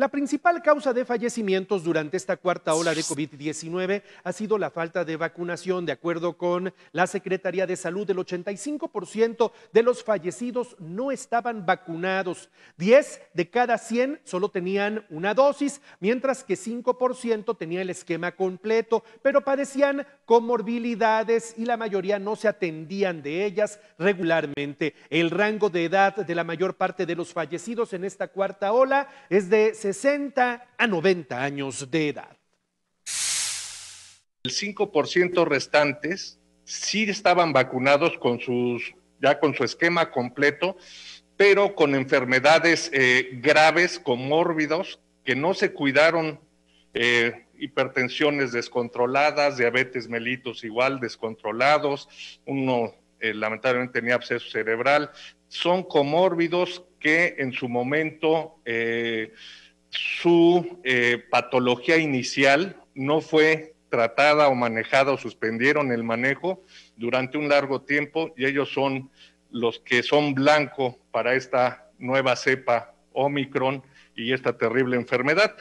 La principal causa de fallecimientos durante esta cuarta ola de COVID-19 ha sido la falta de vacunación. De acuerdo con la Secretaría de Salud, el 85% de los fallecidos no estaban vacunados. 10 de cada 100 solo tenían una dosis, mientras que 5% tenía el esquema completo, pero padecían comorbilidades y la mayoría no se atendían de ellas regularmente. El rango de edad de la mayor parte de los fallecidos en esta cuarta ola es de 60 a 90 años de edad. El 5% restantes sí estaban vacunados con sus, ya con su esquema completo, pero con enfermedades eh, graves, comórbidos, que no se cuidaron, eh, hipertensiones descontroladas, diabetes mellitus igual descontrolados, uno eh, lamentablemente tenía absceso cerebral, son comórbidos que en su momento eh, su eh, patología inicial no fue tratada o manejada o suspendieron el manejo durante un largo tiempo y ellos son los que son blanco para esta nueva cepa Omicron y esta terrible enfermedad.